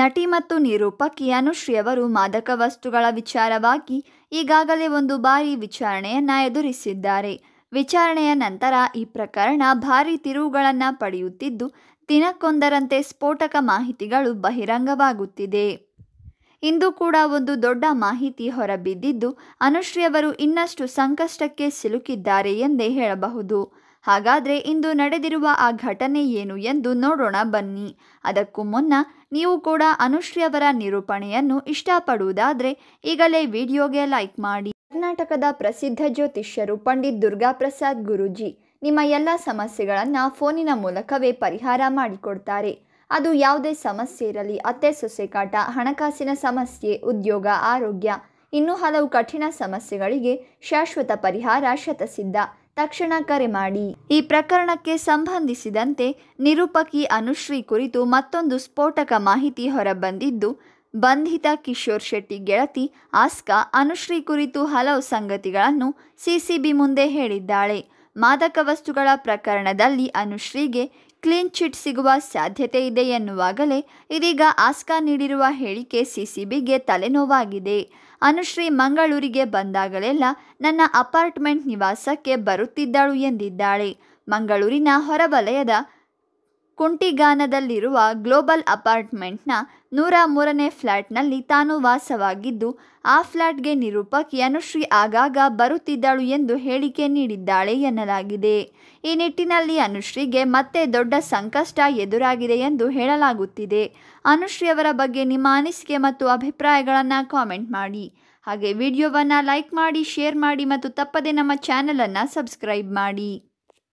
ನಟಿ ಮತ್ತು ನಿರೂಪಕಿ ಅನುಶ್ರೀ ಅವರು ಮಾದಕ ವಸ್ತುಗಳ ವಿಚಾರವಾಗಿ ಈಗಾಗಲೇ ಒಂದು ಬಾರಿ ವಿಚಾರಣೆಯನ್ನ ಎದುರಿಸಿದ್ದಾರೆ ವಿಚಾರಣೆಯ ನಂತರ ಈ ಪ್ರಕರಣ ಭಾರಿ ತಿರುವುಗಳನ್ನು ಪಡೆಯುತ್ತಿದ್ದು ದಿನಕ್ಕೊಂದರಂತೆ ಸ್ಫೋಟಕ ಮಾಹಿತಿಗಳು ಬಹಿರಂಗವಾಗುತ್ತಿದೆ ಇಂದು ಕೂಡ ಒಂದು ದೊಡ್ಡ ಮಾಹಿತಿ ಹೊರಬಿದ್ದಿದ್ದು ಅನುಶ್ರೀ ಅವರು ಇನ್ನಷ್ಟು ಸಂಕಷ್ಟಕ್ಕೆ ಸಿಲುಕಿದ್ದಾರೆ ಎಂದೇ ಹೇಳಬಹುದು ಹಾಗಾದರೆ ಇಂದು ನಡೆದಿರುವ ಆ ಘಟನೆ ಏನು ಎಂದು ನೋಡೋಣ ಬನ್ನಿ ಅದಕ್ಕೂ ಮುನ್ನ ನೀವು ಕೂಡ ಅನುಶ್ರೀ ಅವರ ನಿರೂಪಣೆಯನ್ನು ಇಷ್ಟಪಡುವುದಾದರೆ ಈಗಲೇ ವಿಡಿಯೋಗೆ ಲೈಕ್ ಮಾಡಿ ಕರ್ನಾಟಕದ ಪ್ರಸಿದ್ಧ ಜ್ಯೋತಿಷ್ಯರು ಪಂಡಿತ್ ದುರ್ಗಾಪ್ರಸಾದ್ ಗುರುಜಿ ನಿಮ್ಮ ಎಲ್ಲ ಸಮಸ್ಯೆಗಳನ್ನು ಫೋನಿನ ಮೂಲಕವೇ ಪರಿಹಾರ ಮಾಡಿಕೊಡ್ತಾರೆ ಅದು ಯಾವುದೇ ಸಮಸ್ಯೆ ಇರಲಿ ಅತ್ತೆ ಸೊಸೆ ಕಾಟ ಹಣಕಾಸಿನ ಸಮಸ್ಯೆ ಉದ್ಯೋಗ ಆರೋಗ್ಯ ಇನ್ನೂ ಹಲವು ಕಠಿಣ ಸಮಸ್ಯೆಗಳಿಗೆ ಶಾಶ್ವತ ಪರಿಹಾರ ಶತಸಿದ್ಧ ತಕ್ಷಣ ಕರೆ ಮಾಡಿ ಈ ಪ್ರಕರಣಕ್ಕೆ ಸಂಬಂಧಿಸಿದಂತೆ ನಿರೂಪಕಿ ಅನುಶ್ರೀ ಕುರಿತು ಮತ್ತೊಂದು ಸ್ಫೋಟಕ ಮಾಹಿತಿ ಹೊರಬಂದಿದ್ದು ಬಂಧಿತ ಕಿಶೋರ್ ಶೆಟ್ಟಿ ಗೆಳತಿ ಆಸ್ಕಾ ಅನುಶ್ರೀ ಕುರಿತು ಹಲವು ಸಂಗತಿಗಳನ್ನು ಸಿಸಿಬಿ ಮುಂದೆ ಹೇಳಿದ್ದಾಳೆ ಮಾದಕ ವಸ್ತುಗಳ ಪ್ರಕರಣದಲ್ಲಿ ಅನುಶ್ರೀಗೆ ಕ್ಲೀನ್ ಚಿಟ್ ಸಿಗುವ ಸಾಧ್ಯತೆ ಇದೆ ಎನ್ನುವಾಗಲೇ ಇದೀಗ ಆಸ್ಕಾ ನೀಡಿರುವ ಹೇಳಿಕೆ ಸಿಸಿಬಿಗೆ ತಲೆನೋವಾಗಿದೆ ಅನುಶ್ರೀ ಮಂಗಳೂರಿಗೆ ಬಂದಾಗಲೆಲ್ಲ ನನ್ನ ಅಪಾರ್ಟ್ಮೆಂಟ್ ನಿವಾಸಕ್ಕೆ ಬರುತ್ತಿದ್ದಳು ಎಂದಿದ್ದಾಳೆ ಮಂಗಳೂರಿನ ಹೊರವಲಯದ ಕುಂಟಿಗಾನದಲ್ಲಿರುವ ಗ್ಲೋಬಲ್ ಅಪಾರ್ಟ್ಮೆಂಟ್ನ ನೂರ ಮೂರನೇ ಫ್ಲ್ಯಾಟ್ನಲ್ಲಿ ತಾನು ವಾಸವಾಗಿದ್ದು ಆ ಫ್ಲ್ಯಾಟ್ಗೆ ನಿರೂಪಕಿ ಅನುಶ್ರೀ ಆಗಾಗ ಬರುತ್ತಿದ್ದಳು ಎಂದು ಹೇಳಿಕೆ ನೀಡಿದ್ದಾಳೆ ಎನ್ನಲಾಗಿದೆ ಈ ನಿಟ್ಟಿನಲ್ಲಿ ಅನುಶ್ರೀಗೆ ಮತ್ತೆ ದೊಡ್ಡ ಸಂಕಷ್ಟ ಎದುರಾಗಿದೆ ಎಂದು ಹೇಳಲಾಗುತ್ತಿದೆ ಅನುಶ್ರೀ ಅವರ ಬಗ್ಗೆ ನಿಮ್ಮ ಅನಿಸಿಕೆ ಮತ್ತು ಅಭಿಪ್ರಾಯಗಳನ್ನು ಕಾಮೆಂಟ್ ಮಾಡಿ ಹಾಗೆ ವಿಡಿಯೋವನ್ನು ಲೈಕ್ ಮಾಡಿ ಶೇರ್ ಮಾಡಿ ಮತ್ತು ತಪ್ಪದೆ ನಮ್ಮ ಚಾನಲನ್ನು ಸಬ್ಸ್ಕ್ರೈಬ್ ಮಾಡಿ